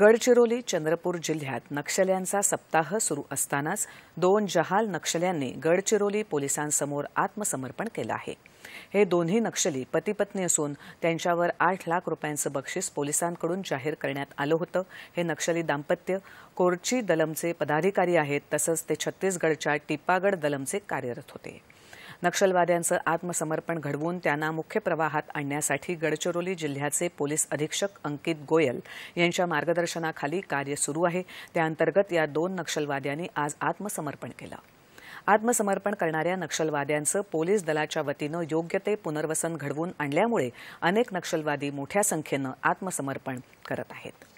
गडचिरोली चंद्रपूर जिल्ह्यात नक्षल्यांचा सप्ताह सुरू असतानाच दोन जहाल नक्षल्यांनी गडचिरोली पोलिसांसमोर आत्मसमर्पण केलं आहे हे दोन्ही नक्षली पतीपत्नी असून त्यांच्यावर आठ लाख रुपयांचं बक्षीस पोलिसांकडून जाहीर करण्यात आलं होतं हे नक्षली दाम्पत्य कोरची दलमचे पदाधिकारी आहेत तसंच ते छत्तीसगडच्या टिपागड दलमचे कार्यरत होते नक्षलवाद्यांचं आत्मसमर्पण घडवून त्यांना मुख्य प्रवाहात आणण्यासाठी गडचिरोली जिल्ह्याचे पोलीस अधीक्षक अंकित गोयल यांच्या मार्गदर्शनाखाली कार्य सुरू आहे त्याअंतर्गत या दोन नक्षलवाद्यांनी आज आत्मसमर्पण केलं आत्मसमर्पण करणाऱ्या नक्षलवाद्यांचं पोलीस दलाच्या वतीनं योग्य ते पुनर्वसन घडवून आणल्यामुळे अनेक नक्षलवादी मोठ्या संख्येनं आत्मसमर्पण करत आहेत